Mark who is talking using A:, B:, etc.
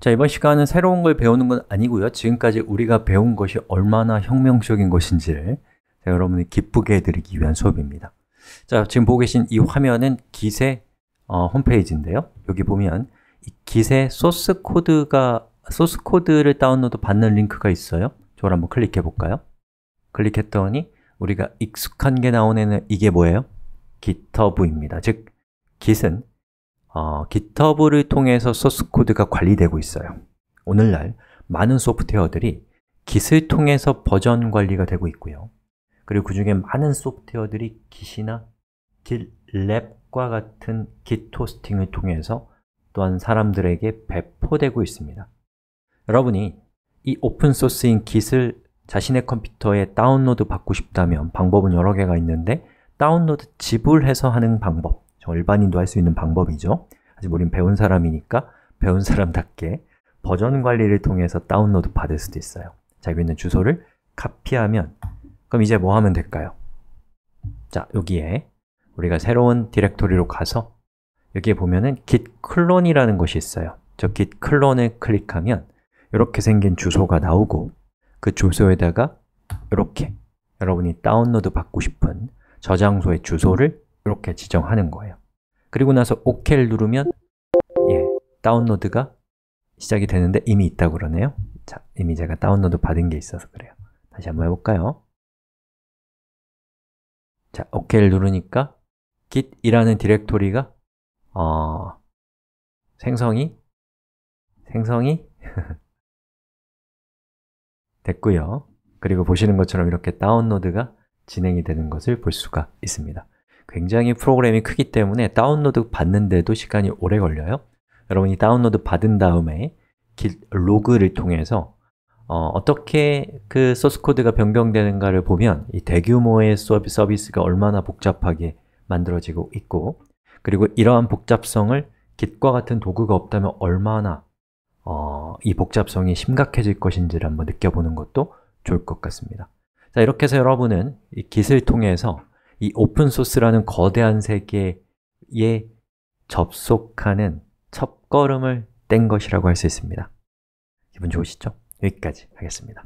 A: 자, 이번 시간은 새로운 걸 배우는 건 아니고요. 지금까지 우리가 배운 것이 얼마나 혁명적인 것인지를 제가 여러분이 기쁘게 해드리기 위한 수업입니다. 자, 지금 보고 계신 이 화면은 기세 어, 홈페이지인데요. 여기 보면 이 기세 소스 코드가 소스 코드를 다운로드 받는 링크가 있어요. 저걸 한번 클릭해 볼까요? 클릭했더니 우리가 익숙한 게 나오는 이게 뭐예요? GitHub입니다. 즉, Git은 어, GitHub를 통해서 소스 코드가 관리되고 있어요. 오늘날 많은 소프트웨어들이 Git을 통해서 버전 관리가 되고 있고요. 그리고 그 중에 많은 소프트웨어들이 Git이나 GitLab과 같은 Git 호스팅을 통해서 또한 사람들에게 배포되고 있습니다. 여러분이 이 오픈소스인 Git을 자신의 컴퓨터에 다운로드 받고 싶다면 방법은 여러 개가 있는데 다운로드 지불해서 하는 방법 일반인도 할 수 있는 방법이죠. 아직 우린 배운 사람이니까 배운 사람답게 버전 관리를 통해서 다운로드 받을 수도 있어요. 자, 여기 있는 주소를 카피하면 그럼 이제 뭐 하면 될까요? 자, 여기에 우리가 새로운 디렉토리로 가서 여기에 보면은 git 클론이라는 것이 있어요. 저 git 클론을 클릭하면 이렇게 생긴 주소가 나오고 그 주소에다가 이렇게 여러분이 다운로드 받고 싶은 저장소의 주소를 이렇게 지정하는 거예요. 그리고 나서 OK를 누르면 예, 다운로드가 시작이 되는데 이미 있다고 그러네요 자, 이미 제가 다운로드 받은 게 있어서 그래요 다시 한번 해볼까요? 자, OK를 누르니까 git이라는 디렉토리가 어, 생성이 생성이 됐고요 그리고 보시는 것처럼 이렇게 다운로드가 진행이 되는 것을 볼 수가 있습니다 굉장히 프로그램이 크기 때문에 다운로드 받는데도 시간이 오래 걸려요 여러분이 다운로드 받은 다음에 로그를 통해서 어, 떻게그 소스코드가 변경되는가를 보면 이 대규모의 서비스가 얼마나 복잡하게 만들어지고 있고 그리고 이러한 복잡성을 g i t 과 같은 도구가 없다면 얼마나 어, 이 복잡성이 심각해질 것인지를 한번 느껴보는 것도 좋을 것 같습니다 자 이렇게 해서 여러분은 이 t 을 통해서 이 오픈소스라는 거대한 세계에 접속하는 첫걸음을 뗀 것이라고 할 수 있습니다. 기분 좋으시죠? 여기까지 하겠습니다.